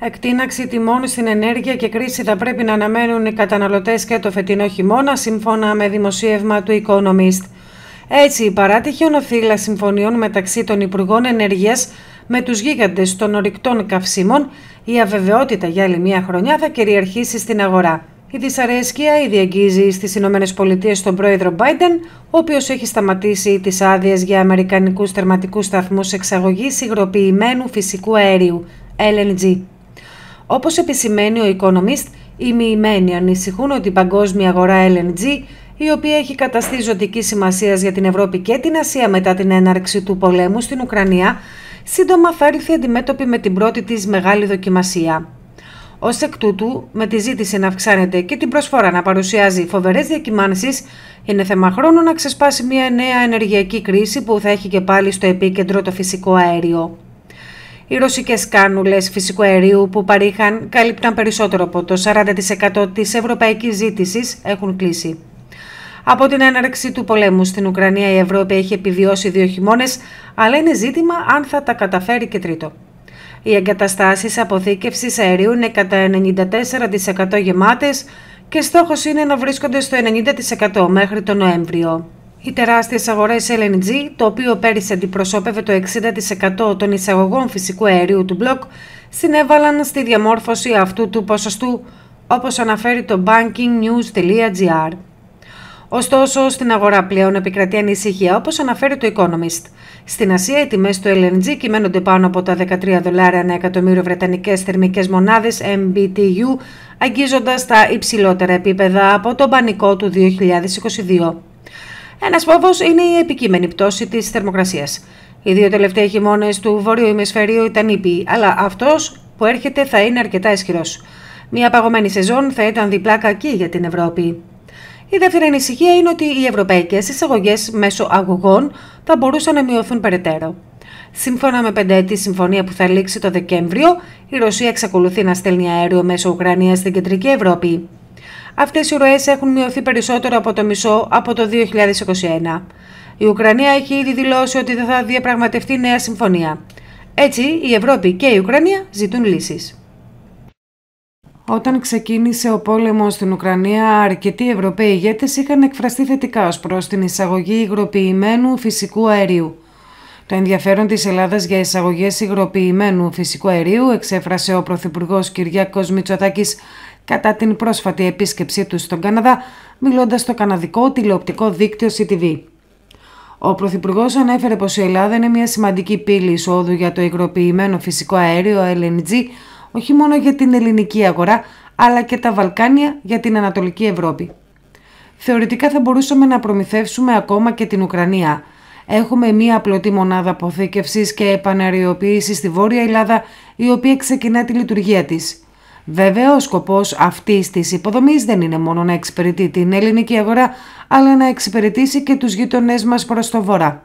Εκτείναξη τιμών στην ενέργεια και κρίση θα πρέπει να αναμένουν οι καταναλωτές και το φετινό χειμώνα, σύμφωνα με δημοσίευμα του Economist. Έτσι, η παράτυχη ονοθήλα συμφωνιών μεταξύ των Υπουργών Ενεργεια με τους γίγαντες των ορυκτών καυσίμων, η αβεβαιότητα για άλλη μια χρονιά θα κυριαρχήσει στην αγορά. Η δυσαρέσκεια ήδη αγγίζει στις ΗΠΑ τον πρόεδρο Biden, ο οποίος έχει σταματήσει τις άδειες για Αμερικανικούς θερματικούς σταθμούς εξαγωγής υγροποιημένου φυσικού αερίου, LNG. Όπως επισημαίνει ο Economist, οι μοιημένοι ανησυχούν ότι η παγκόσμια αγορά LNG, η οποία έχει καταστεί ζωτική σημασίας για την Ευρώπη και την Ασία μετά την έναρξη του πολέμου στην Ουκρανία, σύντομα θα έρθει αντιμέτωπη με την πρώτη της μεγάλη δοκιμασία. Ως εκ τούτου, με τη ζήτηση να αυξάνεται και την προσφορά να παρουσιάζει φοβερές διακυμάνσεις, είναι θέμα χρόνου να ξεσπάσει μια νέα ενεργειακή κρίση που θα έχει και πάλι στο επίκεντρο το φυσικό αέριο. Οι ρωσικές κάνουλες φυσικού αερίου που παρήχαν κάλυπταν περισσότερο από το 40% της ευρωπαϊκής ζήτησης έχουν κλείσει. Από την έναρξη του πολέμου στην Ουκρανία η Ευρώπη έχει επιβιώσει δύο χειμώνες, αλλά είναι ζήτημα αν θα τα καταφέρει και τρίτο. Οι εγκαταστάσεις αποθήκευσης αερίου είναι κατά 94% γεμάτες και στόχος είναι να βρίσκονται στο 90% μέχρι τον Νοέμβριο. Οι τεράστιες αγορές LNG, το οποίο πέρυσι αντιπροσώπευε το 60% των εισαγωγών φυσικού αερίου του μπλοκ, συνέβαλαν στη διαμόρφωση αυτού του ποσοστού, όπως αναφέρει το bankingnews.gr. Ωστόσο, στην αγορά πλέον επικρατεί ανησυχία, όπως αναφέρει το Economist. Στην Ασία, οι τιμές του LNG κυμαίνονται πάνω από τα 13 δολάρια ανά εκατομμύριο βρετανικές θερμικές μονάδες MBTU, αγγίζοντας τα υψηλότερα επίπεδα από τον πανικό του 2022. Ένας φόβος είναι η επικείμενη πτώση της θερμοκρασίας. Οι δύο τελευταίοι χειμώνες του βόρειου ημισφαιρίου ήταν ήπιοι, αλλά αυτός που έρχεται θα είναι αρκετά ισχυρός. Μια παγωμένη σεζόν θα ήταν διπλά κακή για την Ευρώπη. Η δεύτερη ανησυχία είναι ότι οι ευρωπαϊκές εισαγωγές μέσω αγωγών θα μπορούσαν να μειωθούν περαιτέρω. Σύμφωνα με πενταετή συμφωνία που θα λήξει το Δεκέμβριο, η Ρωσία εξακολουθεί να στέλνει αέριο μέσω Ουκρανίας στην κεντρική Ευρώπη. Αυτές οι ροές έχουν μειωθεί περισσότερο από το μισό από το 2021. Η Ουκρανία έχει ήδη δηλώσει ότι δεν θα διαπραγματευτεί νέα συμφωνία. Έτσι, η Ευρώπη και η Ουκρανία ζητούν λύσεις. Όταν ξεκίνησε ο Πόλεμος στην Ουκρανία, αρκετοί Ευρωπαίοι ηγέτες είχαν εκφραστεί θετικά ως προς την εισαγωγή υγροποιημένου φυσικού αερίου. Το ενδιαφέρον της Ελλάδας για εισαγωγές υγροποιημένου φυσικού αερίου εξέφρασε ο Πρωθυπουργός Κυριάκος Μητσοτάκης κατά την πρόσφατη επίσκεψή τους στον Καναδά, μιλώντας στο καναδικό τηλεοπτικό δίκτυο CTV. Ο Πρωθυπουργός ανέφερε πως η Ελλάδα είναι μια σημαντική πύλη εισόδου για το υγροποιημένο φυσικό αέριο LNG, όχι μόνο για την ελληνική αγορά, αλλά και τα Βαλκάνια για την Ανατολική Ευρώπη. Θεωρητικά θα μπορούσαμε να προμηθεύσουμε ακόμα και την Ουκρανία. Έχουμε μία απλωτή μονάδα αποθήκευσης και επαναριοποίησης στη Βόρεια Ελλάδα, η οποία ξεκινά τη λειτουργία της. Βέβαια, ο σκοπός αυτής της υποδομής δεν είναι μόνο να εξυπηρετεί την ελληνική αγορά, αλλά να εξυπηρετήσει και τους γείτονε μας προς το βορρά.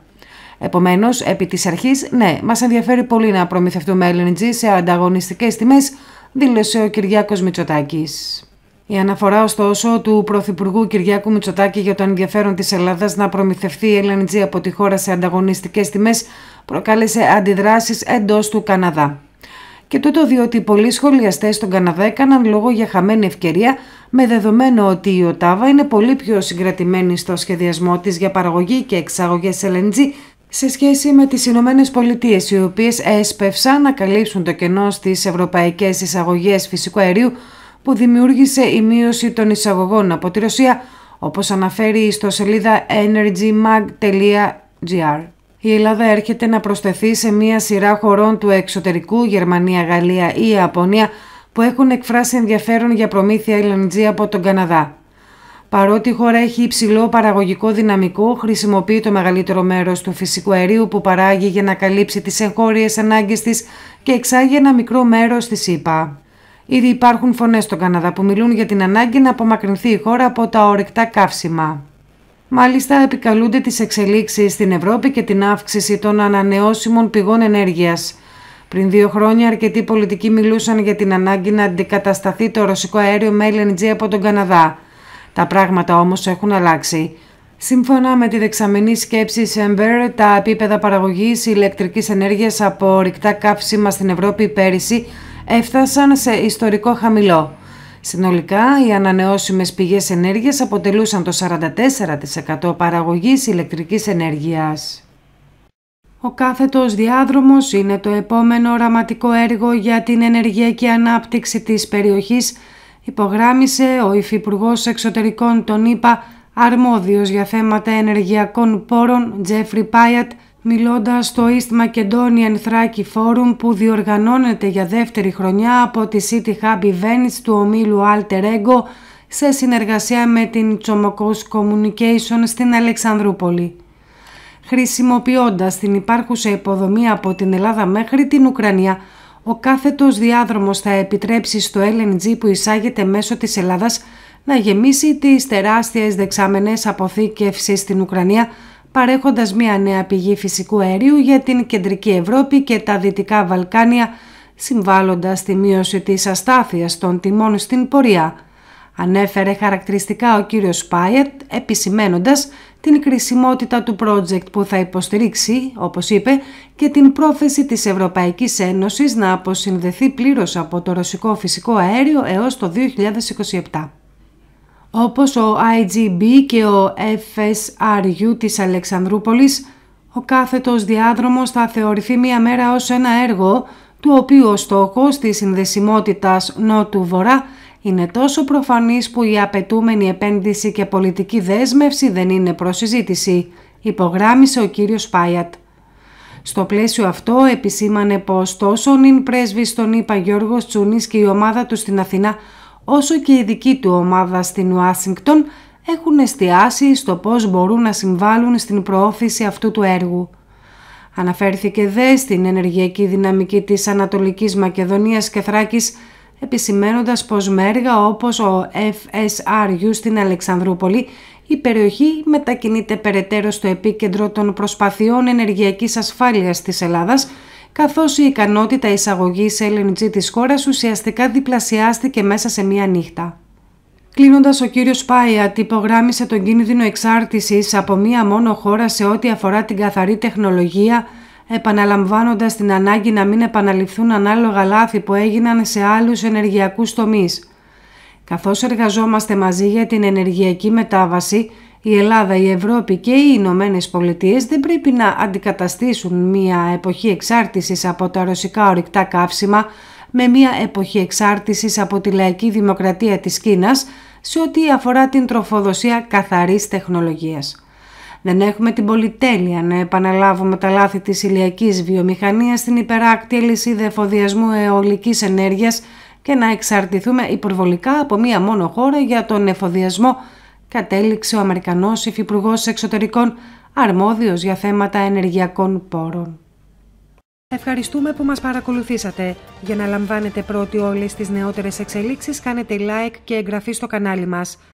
Επομένως, επί της αρχής, ναι, μας ενδιαφέρει πολύ να προμηθευτούμε LNG σε ανταγωνιστικές τιμές, δήλωσε ο Κυριάκος Μητσοτάκης. Η αναφορά, ωστόσο, του Πρωθυπουργού Κυριάκου Μητσοτάκη για το ενδιαφέρον της Ελλάδας να προμηθευτεί LNG από τη χώρα σε ανταγωνιστικές τιμές προκάλεσε αντιδράσεις εντός του Καναδά και τούτο διότι πολλοί σχολιαστές στον Καναδά έκαναν λόγο για χαμένη ευκαιρία με δεδομένο ότι η Οτάβα είναι πολύ πιο συγκρατημένη στο σχεδιασμό της για παραγωγή και εξαγωγές LNG σε σχέση με τις Ηνωμένες Πολιτείες, οι οποίες έσπευσαν να καλύψουν το κενό στις ευρωπαϊκές εισαγωγές φυσικού αερίου που δημιούργησε η μείωση των εισαγωγών από τη Ρωσία, όπως αναφέρει η ιστοσελίδα energymag.gr. Η Ελλάδα έρχεται να προσθεθεί σε μία σειρά χωρών του εξωτερικού, Γερμανία, Γαλλία ή Ιαπωνία, που έχουν εκφράσει ενδιαφέρον για προμήθεια LNG από τον Καναδά. Παρότι η χώρα έχει υψηλό παραγωγικό δυναμικό, χρησιμοποιεί το μεγαλύτερο μέρος του φυσικού αερίου που παράγει για να καλύψει τις εγχώριες ανάγκες της και εξάγει ένα μικρό μέρος της ΗΠΑ. Ήδη υπάρχουν φωνές στον Καναδά που μιλούν για την ανάγκη να απομακρυνθεί η χώρα από τα ορυκτά καύσιμα. Μάλιστα επικαλούνται τις εξελίξεις στην Ευρώπη και την αύξηση των ανανεώσιμων πηγών ενέργειας. Πριν δύο χρόνια αρκετοί πολιτικοί μιλούσαν για την ανάγκη να αντικατασταθεί το ρωσικό αέριο με LNG από τον Καναδά. Τα πράγματα όμως έχουν αλλάξει. Σύμφωνα με τη δεξαμενή σκέψη Ember, τα επίπεδα παραγωγής ηλεκτρικής ενέργειας από ορυκτά καύσιμα στην Ευρώπη πέρυσι έφτασαν σε ιστορικό χαμηλό. Συνολικά, οι ανανεώσιμες πηγές ενέργειας αποτελούσαν το 44% παραγωγής ηλεκτρικής ενέργειας. Ο κάθετος διάδρομος είναι το επόμενο οραματικό έργο για την ενεργειακή ανάπτυξη της περιοχής, υπογράμισε ο Υφυπουργός Εξωτερικών των ΗΠΑ αρμόδιος για θέματα ενεργειακών πόρων Τζέφρι Πάιατ Μιλώντας στο East Macedonian Thraki Forum που διοργανώνεται για δεύτερη χρονιά από τη City Hub Events του ομίλου Alter Ego σε συνεργασία με την Τσομοκός Communication στην Αλεξανδρούπολη. Χρησιμοποιώντας την υπάρχουσα υποδομή από την Ελλάδα μέχρι την Ουκρανία, ο κάθετος διάδρομος θα επιτρέψει στο LNG που εισάγεται μέσω της Ελλάδας να γεμίσει τις τεράστιες δεξάμενες αποθήκευσης στην Ουκρανία – παρέχοντας μια νέα πηγή φυσικού αερίου για την κεντρική Ευρώπη και τα δυτικά Βαλκάνια, συμβάλλοντας στη μείωση της αστάθειας των τιμών στην πορεία, ανέφερε χαρακτηριστικά ο κύριος Πάιετ, επισημένοντας την κρισιμότητα του project που θα υποστηρίξει, όπως είπε, και την πρόθεση της Ευρωπαϊκής Ένωσης να αποσυνδεθεί πλήρως από το ρωσικό φυσικό αέριο έως το 2027 όπως ο IGB και ο FSRU της Αλεξανδρούπολης, ο κάθετος διάδρομος θα θεωρηθεί μία μέρα ως ένα έργο, του οποίου ο στόχος της συνδεσιμότητας νότου-βορρά είναι τόσο προφανής που η απαιτούμενη επένδυση και πολιτική δέσμευση δεν είναι προσυζήτηση, υπογράμμισε ο κύριος Πάιατ. Στο πλαίσιο αυτό επισήμανε πως τόσο νυν πρέσβης τον είπα Γιώργος Τσούνης και η ομάδα του στην Αθηνά όσο και η δική του ομάδα στην Ουάσιγκτον έχουν εστιάσει στο πώς μπορούν να συμβάλλουν στην προώθηση αυτού του έργου. Αναφέρθηκε δε στην ενεργειακή δυναμική της Ανατολικής Μακεδονίας και Θράκης, επισημένοντας πως με έργα όπως ο FSRU στην Αλεξανδρούπολη η περιοχή μετακινείται περαιτέρω στο επίκεντρο των προσπαθειών ενεργειακής ασφάλειας της Ελλάδας καθώς η ικανότητα εισαγωγής LNG της χώρας ουσιαστικά διπλασιάστηκε μέσα σε μία νύχτα. Κλείνοντας, ο κύριος Πάιατ υπογράμισε τον κίνδυνο εξάρτησης από μία μόνο χώρα σε ό,τι αφορά την καθαρή τεχνολογία, επαναλαμβάνοντας την ανάγκη να μην επαναληφθούν ανάλογα λάθη που έγιναν σε άλλους ενεργειακούς τομείς. Καθώς εργαζόμαστε μαζί για την ενεργειακή μετάβαση, η Ελλάδα, η Ευρώπη και οι Ηνωμένες Πολιτείες δεν πρέπει να αντικαταστήσουν μια εποχή εξάρτησης από τα ρωσικά ορυκτά καύσιμα με μια εποχή εξάρτησης από τη λαϊκή δημοκρατία της Κίνας σε ό,τι αφορά την τροφοδοσία καθαρής τεχνολογίας. Δεν έχουμε την πολυτέλεια να επαναλάβουμε τα λάθη της ηλιακής βιομηχανίας στην υπεράκτη αλυσίδα εφοδιασμού αιωλικής ενέργειας και να εξαρτηθούμε υπερβολικά από μία μόνο χώρα για τον εφοδιασμό κατέληξε ο Αμερικανός Υφυπουργός Εξωτερικών αρμόδιος για θέματα ενεργειακών πόρων. Ευχαριστούμε που μας παρακολουθήσατε. Για να λαμβάνετε πρώτοι όλες τις νεότερες εξελίξεις κάνετε like και εγγραφή στο κανάλι μας.